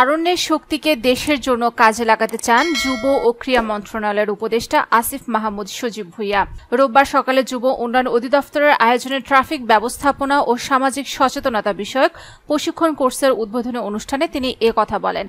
তারুণ্যের শক্তিকে দেশের জন্য কাজে লাগাতে চান যুব ও ক্রিয়া মন্ত্রণালয়ের উপদেষ্টা আসিফ মাহমুদ সজীব ভুইয়া রোববার সকালে যুব উন্নয়ন অধিদপ্তরের আয়োজনে ট্রাফিক ব্যবস্থাপনা ও সামাজিক সচেতনতা বিষয়ক প্রশিক্ষণ কোর্সের উদ্বোধনী অনুষ্ঠানে তিনি এ কথা বলেন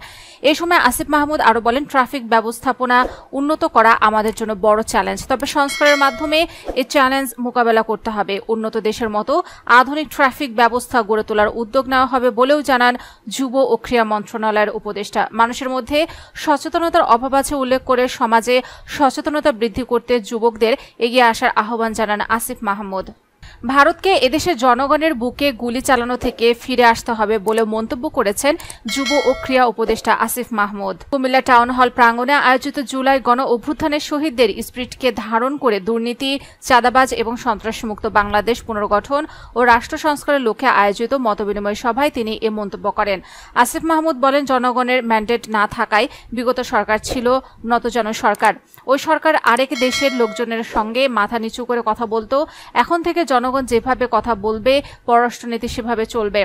এ সময় আসিফ মাহমুদ আরও বলেন ট্রাফিক ব্যবস্থাপনা উন্নত করা আমাদের জন্য বড় চ্যালেঞ্জ তবে সংস্কারের মাধ্যমে এ চ্যালেঞ্জ মোকাবেলা করতে হবে উন্নত দেশের মতো আধুনিক ট্রাফিক ব্যবস্থা গড়ে তোলার উদ্যোগ নেওয়া হবে বলেও জানান যুব ও ক্রিয়া মন্ত্রণালয় জেলার উপদেষ্টা মানুষের মধ্যে সচেতনতার অভাব আছে উল্লেখ করে সমাজে সচেতনতা বৃদ্ধি করতে যুবকদের এগিয়ে আসার আহ্বান জানান আসিফ মাহমুদ ভারতকে এদেশের জনগণের বুকে গুলি চালানো থেকে ফিরে আসতে হবে বলে মন্তব্য করেছেন যুব ও ক্রিয়া উপদেষ্টা আসিফ মাহমুদ কুমিল্লা টাউন হল প্রাঙ্গণে আয়োজিত জুলাই গণ অভ্যুত্থানের শহীদদের স্প্রিটকে ধারণ করে দুর্নীতি চাঁদাবাজ এবং সন্ত্রাসমুক্ত বাংলাদেশ পুনর্গঠন ও রাষ্ট্র সংস্কারের লক্ষ্যে আয়োজিত মতবিনিময় সভায় তিনি এ মন্তব্য করেন আসিফ মাহমুদ বলেন জনগণের ম্যান্ডেট না থাকায় বিগত সরকার ছিল নতজন সরকার ওই সরকার আরেক দেশের লোকজনের সঙ্গে মাথা নিচু করে কথা বলতো এখন থেকে জন জনগণ যেভাবে কথা বলবে পররাষ্ট্রনীতি সেভাবে চলবে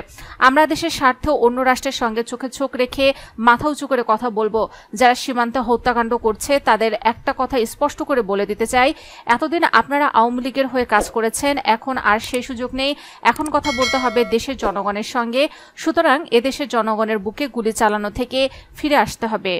আমরা দেশের স্বার্থে অন্য রাষ্ট্রের সঙ্গে চোখে চোখ রেখে মাথা উঁচু করে কথা বলবো যারা সীমান্তে হত্যাকাণ্ড করছে তাদের একটা কথা স্পষ্ট করে বলে দিতে চাই এতদিন আপনারা আওয়ামী লীগের হয়ে কাজ করেছেন এখন আর সেই সুযোগ নেই এখন কথা বলতে হবে দেশের জনগণের সঙ্গে সুতরাং এদেশের জনগণের বুকে গুলি চালানো থেকে ফিরে আসতে হবে